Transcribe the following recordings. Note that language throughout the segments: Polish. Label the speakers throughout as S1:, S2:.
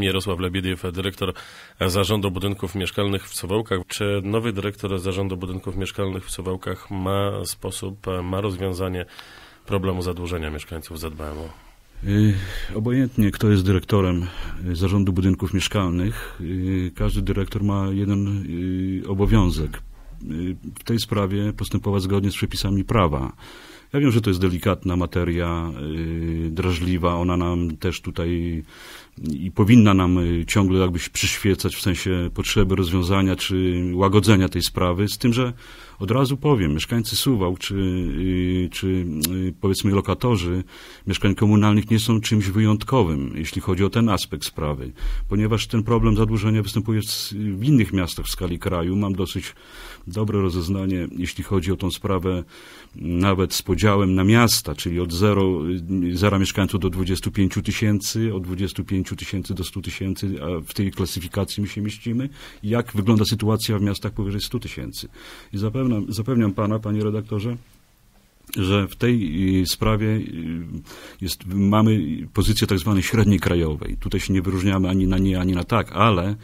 S1: Jarosław Lebiediew, dyrektor zarządu budynków mieszkalnych w Cowałkach. Czy nowy dyrektor zarządu budynków mieszkalnych w Cowałkach ma sposób, ma rozwiązanie problemu zadłużenia mieszkańców ZBM-u? Y, obojętnie, kto jest dyrektorem y, zarządu budynków mieszkalnych, y, każdy dyrektor ma jeden obowiązek. W tej sprawie postępować zgodnie z przepisami prawa. Ja wiem, że to jest delikatna materia, drażliwa, ona nam też tutaj i powinna nam y, ciągle jakby przyświecać w sensie potrzeby rozwiązania czy łagodzenia tej sprawy, z tym, że od razu powiem, mieszkańcy Suwał czy, y, czy y, powiedzmy lokatorzy mieszkań komunalnych nie są czymś wyjątkowym, jeśli chodzi o ten aspekt sprawy, ponieważ ten problem zadłużenia występuje w innych miastach w skali kraju. Mam dosyć dobre rozeznanie, jeśli chodzi o tą sprawę nawet z podziałem na miasta, czyli od 0, zera mieszkańców do 25 tysięcy, od 25 10 tysięcy do 100 tysięcy, a w tej klasyfikacji my się mieścimy, jak wygląda sytuacja w miastach powyżej 100 tysięcy. I zapewniam, zapewniam pana, panie redaktorze, że w tej y, sprawie y, jest, mamy pozycję tak zwanej średniej krajowej. Tutaj się nie wyróżniamy ani na nie, ani na tak, ale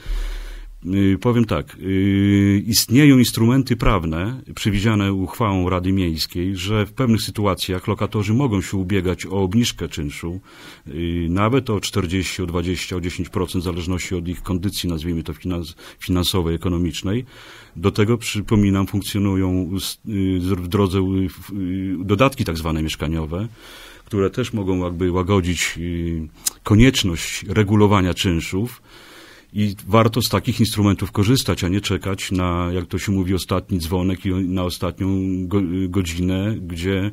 S1: Y, powiem tak, y, istnieją instrumenty prawne przewidziane uchwałą Rady Miejskiej, że w pewnych sytuacjach lokatorzy mogą się ubiegać o obniżkę czynszu, y, nawet o 40, o 20, o 10%, w zależności od ich kondycji, nazwijmy to finansowej, ekonomicznej. Do tego, przypominam, funkcjonują w drodze dodatki tak zwane mieszkaniowe, które też mogą jakby łagodzić konieczność regulowania czynszów i warto z takich instrumentów korzystać, a nie czekać na, jak to się mówi, ostatni dzwonek i na ostatnią go, godzinę, gdzie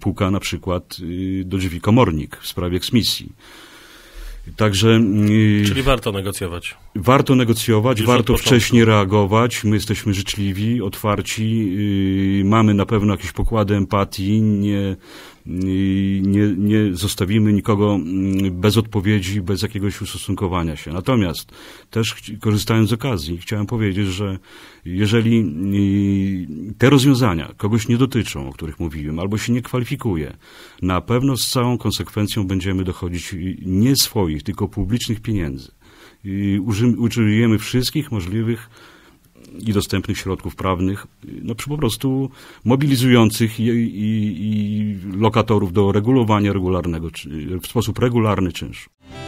S1: puka na przykład y, do drzwi komornik w sprawie eksmisji. Także. Y, Czyli warto negocjować. Warto negocjować, Już warto wcześniej reagować. My jesteśmy życzliwi, otwarci, yy, mamy na pewno jakieś pokłady empatii, nie, nie, nie zostawimy nikogo mm, bez odpowiedzi, bez jakiegoś ustosunkowania się. Natomiast też korzystając z okazji, chciałem powiedzieć, że jeżeli te rozwiązania kogoś nie dotyczą, o których mówiłem, albo się nie kwalifikuje, na pewno z całą konsekwencją będziemy dochodzić nie swoich, tylko publicznych pieniędzy. I użyjemy wszystkich możliwych i dostępnych środków prawnych, no po prostu mobilizujących i, i, i lokatorów do regulowania regularnego, w sposób regularny czynszu.